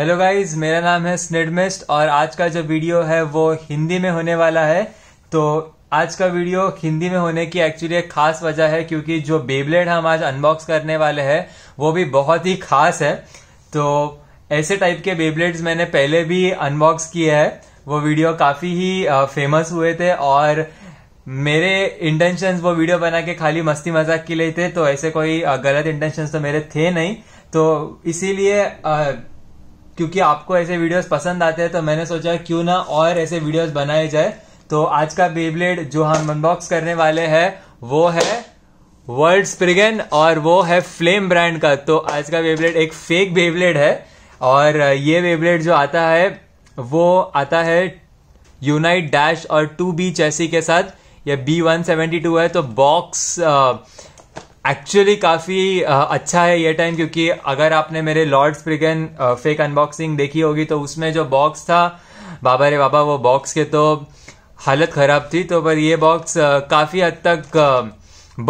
hello guys मेरा नाम है स्नेडमिस्ट और आज का जो वीडियो है वो हिंदी में होने वाला है तो आज का वीडियो हिंदी में होने की एक्चुअली एक खास वजह है क्योंकि जो बेबलेट हम आज अनबॉक्स करने वाले हैं वो भी बहुत ही खास है तो ऐसे टाइप के बेबलेट्स मैंने पहले भी अनबॉक्स किए हैं वो वीडियो काफ़ी ही फेमस हुए थे और मेरे इंटेंशन वो वीडियो बना के खाली मस्ती मजाक के लिए थे तो ऐसे कोई गलत इंटेंशन तो मेरे थे नहीं तो इसीलिए क्योंकि आपको ऐसे वीडियोस पसंद आते हैं तो मैंने सोचा क्यों ना और ऐसे वीडियोस बनाए जाए तो आज का बेबलेट जो हम अनबॉक्स करने वाले हैं वो है वर्ल्ड स्प्रिगन और वो है फ्लेम ब्रांड का तो आज का बेबलेट एक फेक बेबलेट है और ये बेबलेट जो आता है वो आता है यूनाइट डैश और टू बी चेसी के साथ यह बी वन सेवेंटी टू है तो बॉक्स एक्चुअली काफ़ी अच्छा है ये टाइम क्योंकि अगर आपने मेरे लॉर्ड स्प्रिगन फेक अनबॉक्सिंग देखी होगी तो उसमें जो बॉक्स था बाबा रे बाबा वो बॉक्स के तो हालत ख़राब थी तो पर ये बॉक्स काफ़ी हद तक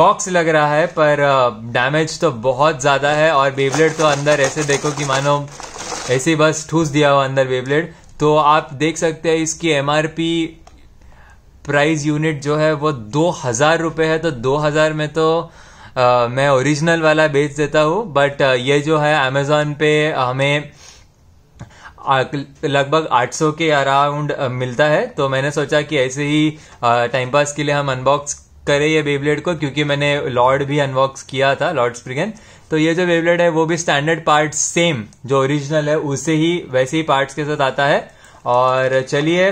बॉक्स लग रहा है पर डैमेज तो बहुत ज़्यादा है और बेबलेट तो अंदर ऐसे देखो कि मानो ऐसे बस ठूस दिया हुआ अंदर बेबलेट तो आप देख सकते हैं इसकी एम प्राइस यूनिट जो है वो दो हज़ार रुपये है तो दो हज़ार में तो मैं ओरिजिनल वाला बेच देता हूँ बट ये जो है अमेजोन पे हमें लगभग 800 के अराउंड मिलता है तो मैंने सोचा कि ऐसे ही टाइम पास के लिए हम अनबॉक्स करें ये बेबलेट को क्योंकि मैंने लॉर्ड भी अनबॉक्स किया था लॉर्ड स्प्रिगन तो ये जो बेबलेट है वो भी स्टैंडर्ड पार्ट सेम जो ओरिजिनल है उसे ही वैसे ही पार्ट्स के साथ आता है और चलिए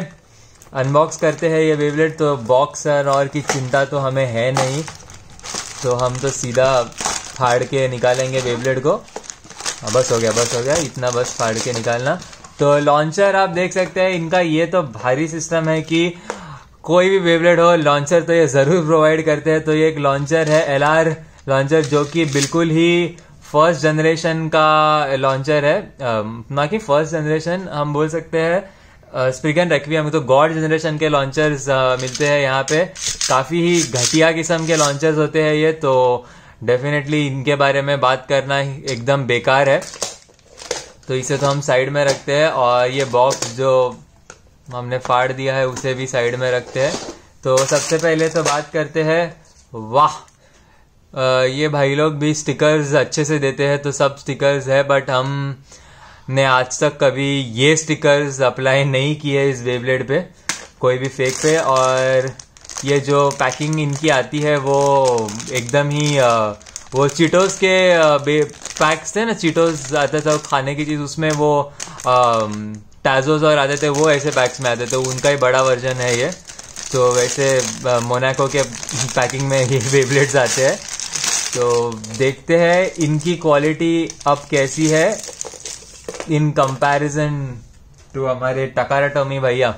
अनबॉक्स करते हैं ये बेबलेट तो बॉक्सर और की चिंता तो हमें है नहीं तो हम तो सीधा फाड़ के निकालेंगे वेबलेट को हाँ, बस हो गया बस हो गया इतना बस फाड़ के निकालना तो लॉन्चर आप देख सकते हैं इनका ये तो भारी सिस्टम है कि कोई भी वेबलेट हो लॉन्चर तो ये ज़रूर प्रोवाइड करते हैं तो ये एक लॉन्चर है एल लॉन्चर जो कि बिल्कुल ही फर्स्ट जनरेशन का लॉन्चर है ना कि फर्स्ट जनरेशन हम बोल सकते हैं स्पीकन रख भी हमें तो गॉड जनरेशन के लॉन्चर्स मिलते हैं यहाँ पे काफ़ी ही घटिया किस्म के लॉन्चर्स होते हैं ये तो डेफिनेटली इनके बारे में बात करना एकदम बेकार है तो इसे तो हम साइड में रखते हैं और ये बॉक्स जो हमने फाड़ दिया है उसे भी साइड में रखते हैं तो सबसे पहले तो बात करते हैं वाह ये भाई लोग भी स्टिकर्स अच्छे से देते हैं तो सब स्टिकर्स है बट हम ने आज तक कभी ये स्टिकर्स अप्लाई नहीं किए इस वेबलेट पे कोई भी फेक पे और ये जो पैकिंग इनकी आती है वो एकदम ही वो चिटोस के पैक्स थे ना चिटोस आते थे खाने की चीज़ उसमें वो टैजोज और आते थे वो ऐसे पैक्स में आते थे उनका ही बड़ा वर्जन है ये तो वैसे मोनाको के पैकिंग में ये वेबलेट्स आते हैं तो देखते हैं इनकी क्वालिटी अब कैसी है इन कंपैरिजन टू हमारे टकारा टमी भैया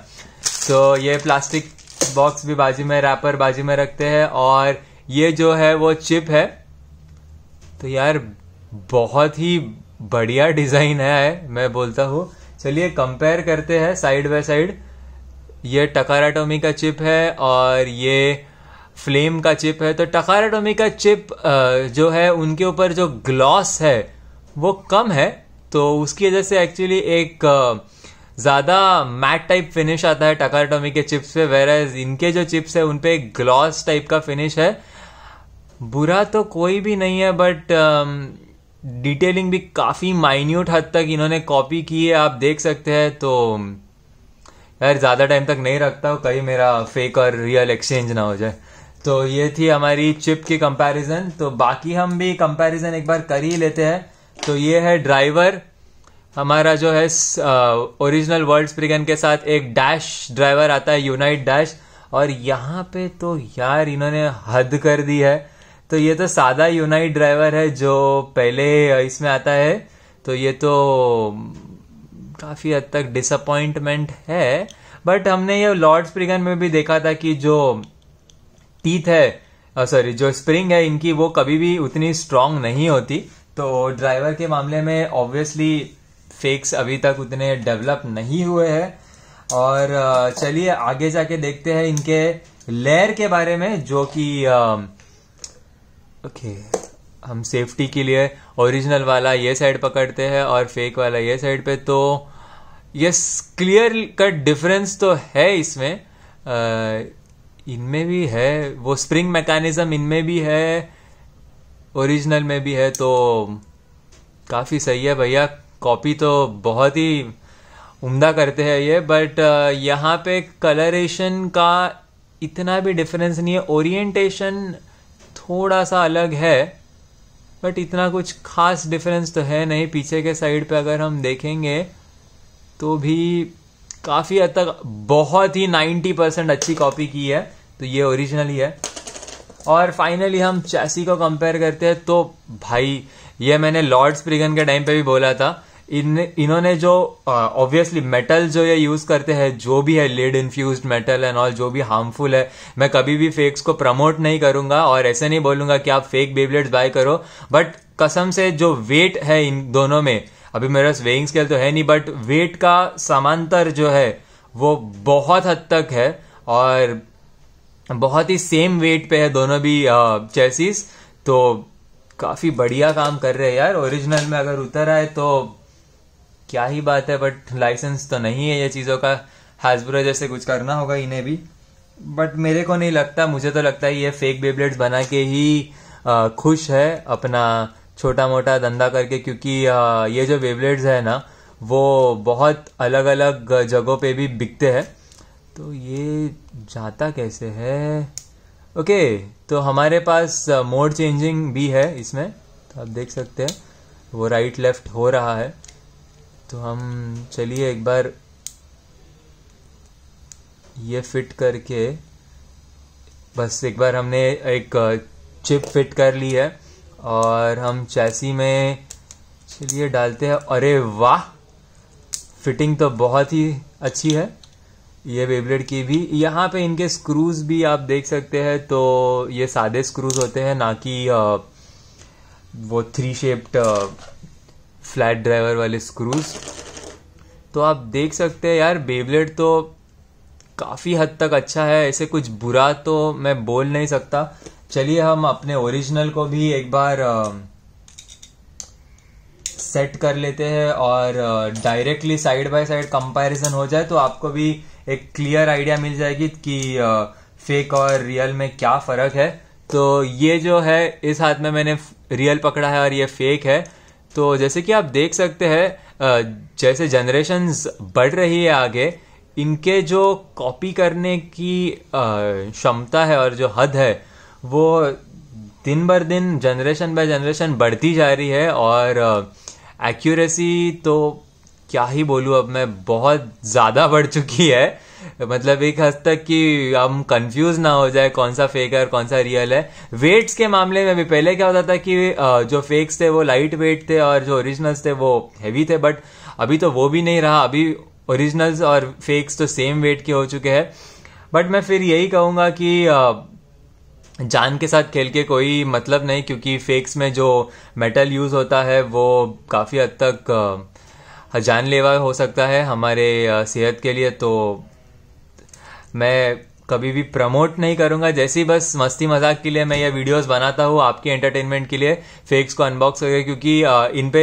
तो ये प्लास्टिक बॉक्स भी बाजू में रैपर बाजू में रखते हैं और ये जो है वो चिप है तो यार बहुत ही बढ़िया डिज़ाइन है मैं बोलता हूँ चलिए कंपेयर करते हैं साइड बाय साइड ये टकाराटोमी का चिप है और ये फ्लेम का चिप है तो टकाराटोमी का चिप जो है उनके ऊपर जो ग्लॉस है वो कम है तो उसकी वजह से एक्चुअली एक ज़्यादा मैट टाइप फिनिश आता है टकार के चिप्स पे वेर इनके जो चिप्स है उनपे एक ग्लॉस टाइप का फिनिश है बुरा तो कोई भी नहीं है बट डिटेलिंग भी काफ़ी माइन्यूट हद तक इन्होंने कॉपी की है आप देख सकते हैं तो यार ज़्यादा टाइम तक नहीं रखता हूँ कहीं मेरा फेक और रियल एक्सचेंज ना हो जाए तो ये थी हमारी चिप की कंपैरिजन तो बाकी हम भी कंपैरिजन एक बार कर ही लेते हैं तो ये है ड्राइवर हमारा जो है ओरिजिनल वर्ल्ड स्प्रिगन के साथ एक डैश ड्राइवर आता है यूनाइट डैश और यहाँ पे तो यार इन्होंने हद कर दी है तो ये तो सादा यूनाइट ड्राइवर है जो पहले इसमें आता है तो ये तो काफ़ी हद तक डिसअपॉइंटमेंट है बट हमने ये लॉर्ड स्प्रिगन में भी देखा था कि जो टीथ है सॉरी जो स्प्रिंग है इनकी वो कभी भी उतनी स्ट्रांग नहीं होती तो ड्राइवर के मामले में ऑब्वियसली फेक्स अभी तक उतने डेवलप नहीं हुए हैं और चलिए आगे जाके देखते हैं इनके लेयर के बारे में जो कि ओके हम सेफ्टी के लिए ओरिजिनल वाला ये साइड पकड़ते हैं और फेक वाला ये साइड पे तो यस क्लियर कट डिफरेंस तो है इसमें इनमें भी है वो स्प्रिंग मैकेनिज्म इनमें भी है ओरिजिनल में भी है तो काफ़ी सही है भैया कॉपी तो बहुत ही उम्दा करते हैं ये बट uh, यहाँ पे कलरेशन का इतना भी डिफरेंस नहीं है ओरिएंटेशन थोड़ा सा अलग है बट इतना कुछ खास डिफरेंस तो है नहीं पीछे के साइड पे अगर हम देखेंगे तो भी काफ़ी हद तक बहुत ही 90 परसेंट अच्छी कॉपी की है तो ये ओरिजिनल ही है और फाइनली हम चैसी को कंपेयर करते हैं तो भाई ये मैंने लॉर्ड्स प्रिगन के टाइम पे भी बोला था इन इन्होंने जो ऑब्वियसली uh, मेटल जो ये यूज करते हैं जो भी है lead infused metal and all जो भी हार्मफुल है मैं कभी भी फेक्स को प्रमोट नहीं करूंगा और ऐसे नहीं बोलूंगा कि आप फेक बेबलेट्स बाय करो बट कसम से जो वेट है इन दोनों में अभी मेरे पास वेइंग स्केल तो है नहीं बट वेट का समांतर जो है वो बहुत हद तक है और बहुत ही सेम वेट पे है दोनों भी चेसिस uh, तो काफी बढ़िया काम कर रहे हैं यार ओरिजिनल में अगर उतर आए तो क्या ही बात है बट लाइसेंस तो नहीं है ये चीज़ों का हाजबुरा जैसे कुछ करना होगा इन्हें भी बट मेरे को नहीं लगता मुझे तो लगता है ये फेक बेबलेट्स बना के ही आ, uh, खुश है अपना छोटा मोटा धंधा करके क्योंकि आ, uh, ये जो बेबलेट्स है ना वो बहुत अलग अलग जगहों पे भी बिकते हैं तो ये जाता कैसे है ओके तो हमारे पास मोड uh, चेंजिंग भी है इसमें तो आप देख सकते हैं वो राइट लेफ्ट हो रहा है तो हम चलिए एक बार ये फिट करके बस एक बार हमने एक चिप uh, फिट कर ली है और हम चैसी में चलिए डालते हैं अरे वाह फिटिंग तो बहुत ही अच्छी है ये वेबलेट की भी यहाँ पे इनके स्क्रूज भी आप देख सकते हैं तो ये सादे स्क्रूज होते हैं ना कि वो थ्री शेप्ड फ्लैट ड्राइवर वाले स्क्रूज तो आप देख सकते हैं यार बेबलेट तो काफ़ी हद तक अच्छा है ऐसे कुछ बुरा तो मैं बोल नहीं सकता चलिए हम अपने ओरिजिनल को भी एक बार सेट कर लेते हैं और directly side by side comparison हो जाए तो आपको भी एक क्लियर आइडिया मिल जाएगी कि फेक और रियल में क्या फ़र्क है तो ये जो है इस हाथ में मैंने रियल पकड़ा है और ये फेक है तो जैसे कि आप देख सकते हैं जैसे जनरेशन्स बढ़ रही है आगे इनके जो कॉपी करने की क्षमता है और जो हद है वो दिन बर दिन जनरेशन बाय जनरेशन बढ़ती जा रही है और एक्यूरेसी तो क्या ही बोलूँ अब मैं बहुत ज़्यादा बढ़ चुकी है मतलब एक हद तक कि हम कंफ्यूज ना हो जाए कौन सा फेक है और कौन सा रियल है वेट्स के मामले में भी पहले क्या होता था कि जो फेक्स थे वो लाइट वेट थे और जो ओरिजिनल्स थे वो हैवी थे बट अभी तो वो भी नहीं रहा अभी ओरिजिनल्स और फेक्स तो सेम वेट के हो चुके हैं बट मैं फिर यही कहूँगा कि जान के साथ खेल के कोई मतलब नहीं क्योंकि फेक्स में जो मेटल यूज़ होता है वो काफ़ी हद तक हाँ, जानलेवा हो सकता है हमारे सेहत के लिए तो मैं कभी भी प्रमोट नहीं करूंगा जैसे ही बस मस्ती मजाक के लिए मैं ये वीडियोस बनाता हूँ आपके एंटरटेनमेंट के लिए फेक्स को अनबॉक्स करके क्योंकि इन पे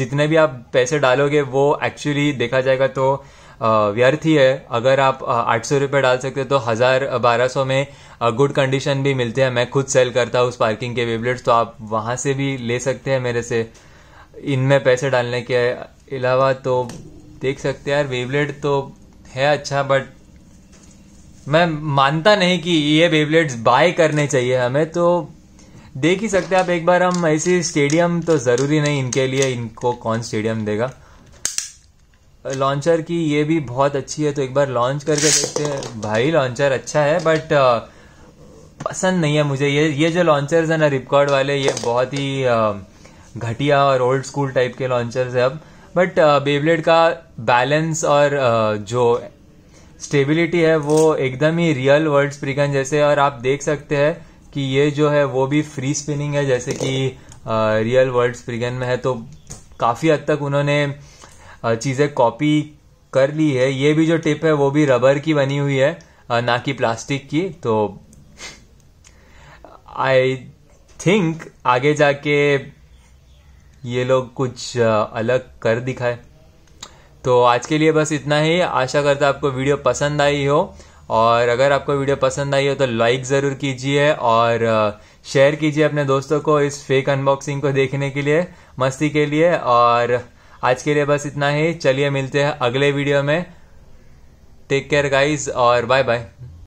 जितने भी आप पैसे डालोगे वो एक्चुअली देखा जाएगा तो व्यर्थ ही है अगर आप आठ सौ रुपये डाल सकते हो तो हज़ार बारह सौ में गुड कंडीशन भी मिलते हैं मैं खुद सेल करता हूँ उस पार्किंग के वेबलेट्स तो आप वहाँ से भी ले सकते हैं मेरे से इनमें पैसे डालने के अलावा तो देख सकते हैं यार वेबलेट तो है अच्छा बट मैं मानता नहीं कि ये वेबलेट्स बाय करने चाहिए हमें तो देख ही सकते हैं आप एक बार हम ऐसे स्टेडियम तो ज़रूरी नहीं इनके लिए इनको कौन स्टेडियम देगा लॉन्चर की ये भी बहुत अच्छी है तो एक बार लॉन्च करके देखते हैं भाई लॉन्चर अच्छा है बट uh, पसंद नहीं है मुझे ये ये जो लॉन्चर्स है ना रिपकॉर्ड वाले ये बहुत ही uh, घटिया और ओल्ड स्कूल टाइप के लॉन्चर्स है अब बट बेबलेट का बैलेंस और जो स्टेबिलिटी है वो एकदम ही रियल वर्ल्ड स्प्रिगन जैसे और आप देख सकते हैं कि ये जो है वो भी फ्री स्पिनिंग है जैसे कि रियल वर्ल्ड स्प्रिगन में है तो काफ़ी हद तक उन्होंने चीज़ें कॉपी कर ली है ये भी जो टिप है वो भी रबर की बनी हुई है ना कि प्लास्टिक की तो आई थिंक आगे जाके ये लोग कुछ अलग कर दिखाए तो आज के लिए बस इतना ही आशा करता आपको वीडियो पसंद आई हो और अगर आपको वीडियो पसंद आई हो तो लाइक ज़रूर कीजिए और शेयर कीजिए अपने दोस्तों को इस फेक अनबॉक्सिंग को देखने के लिए मस्ती के लिए और आज के लिए बस इतना ही चलिए मिलते हैं अगले वीडियो में टेक केयर गाइज और बाय बाय